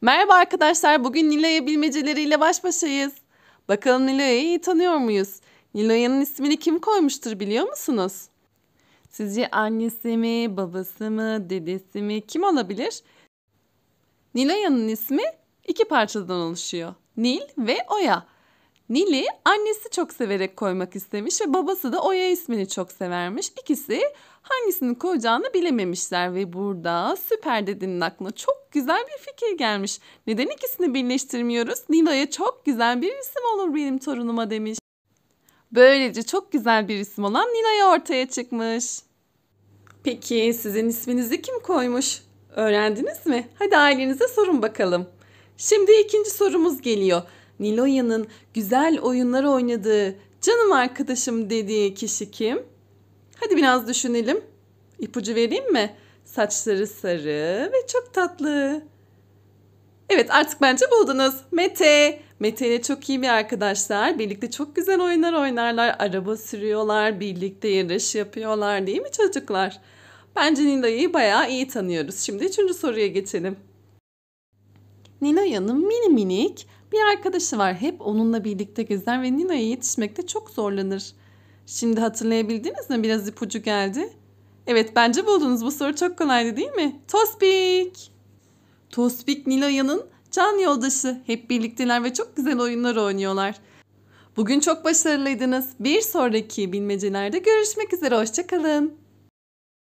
Merhaba arkadaşlar, bugün Nilay'a bilmeceleriyle baş başayız. Bakalım Nilay'ı iyi tanıyor muyuz? Nilay'ın ismini kim koymuştur biliyor musunuz? Sizce annesi mi, babası mı, dedesi mi, kim olabilir? Nilay'ın ismi iki parçadan oluşuyor. Nil ve Oya. Nil'i annesi çok severek koymak istemiş ve babası da Oya ismini çok severmiş. İkisi hangisini koyacağını bilememişler ve burada süper dedinin aklına çok güzel bir fikir gelmiş. Neden ikisini birleştirmiyoruz? Nilo'ya çok güzel bir isim olur benim torunuma demiş. Böylece çok güzel bir isim olan Nilo'ya ortaya çıkmış. Peki sizin isminizi kim koymuş? Öğrendiniz mi? Hadi ailenize sorun bakalım. Şimdi ikinci sorumuz geliyor. Niloya'nın güzel oyunlar oynadığı, canım arkadaşım dediği kişi kim? Hadi biraz düşünelim. İpucu vereyim mi? Saçları sarı ve çok tatlı. Evet artık bence buldunuz. Mete. Mete ile çok iyi bir arkadaşlar. Birlikte çok güzel oyunlar oynarlar. Araba sürüyorlar. Birlikte yarış yapıyorlar değil mi çocuklar? Bence Nilo'yu bayağı iyi tanıyoruz. Şimdi üçüncü soruya geçelim. Niloya'nın mini minik bir arkadaşı var hep onunla birlikte gezer ve Nina'ya yetişmekte çok zorlanır. Şimdi hatırlayabildiniz mi biraz ipucu geldi. Evet bence buldunuz bu soru çok kolaydı değil mi? Tospik! Tospik Nilaya'nın can yoldaşı. Hep birlikteler ve çok güzel oyunlar oynuyorlar. Bugün çok başarılıydınız. Bir sonraki bilmecelerde görüşmek üzere. Hoşçakalın.